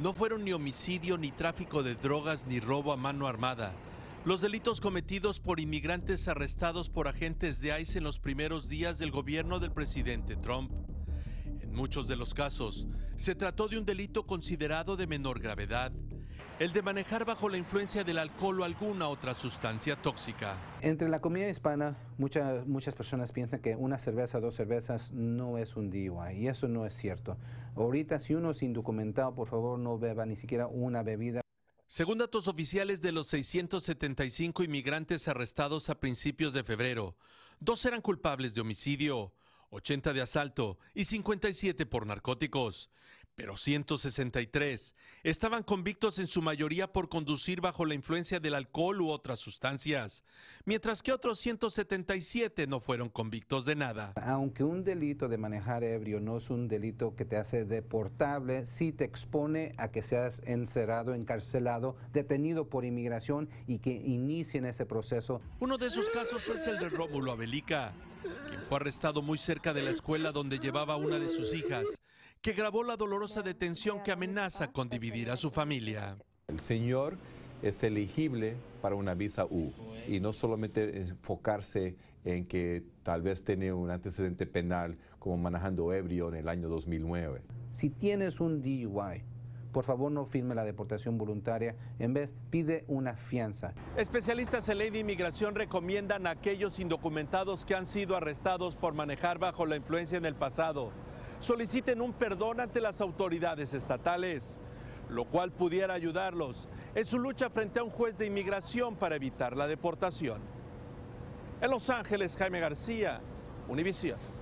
No fueron ni homicidio, ni tráfico de drogas, ni robo a mano armada. Los delitos cometidos por inmigrantes arrestados por agentes de ICE en los primeros días del gobierno del presidente Trump. En muchos de los casos, se trató de un delito considerado de menor gravedad el de manejar bajo la influencia del alcohol o alguna otra sustancia tóxica. Entre la comida hispana, muchas muchas personas piensan que una cerveza, o dos cervezas no es un DIY, y eso no es cierto. Ahorita si uno es indocumentado, por favor no beba ni siquiera una bebida. Según datos oficiales de los 675 inmigrantes arrestados a principios de febrero, dos eran culpables de homicidio, 80 de asalto y 57 por narcóticos pero 163 estaban convictos en su mayoría por conducir bajo la influencia del alcohol u otras sustancias, mientras que otros 177 no fueron convictos de nada. Aunque un delito de manejar ebrio no es un delito que te hace deportable, sí te expone a que seas encerrado, encarcelado, detenido por inmigración y que inicien ese proceso. Uno de esos casos es el de Rómulo Abelica, quien fue arrestado muy cerca de la escuela donde llevaba una de sus hijas, que grabó la dolorosa detención que amenaza con dividir a su familia. El señor es elegible para una visa U y no solamente enfocarse en que tal vez tiene un antecedente penal como manejando ebrio en el año 2009. Si tienes un DUI, por favor no firme la deportación voluntaria, en vez pide una fianza. Especialistas en ley de inmigración recomiendan a aquellos indocumentados que han sido arrestados por manejar bajo la influencia en el pasado, soliciten un perdón ante las autoridades estatales, lo cual pudiera ayudarlos en su lucha frente a un juez de inmigración para evitar la deportación. En Los Ángeles, Jaime García, Univision.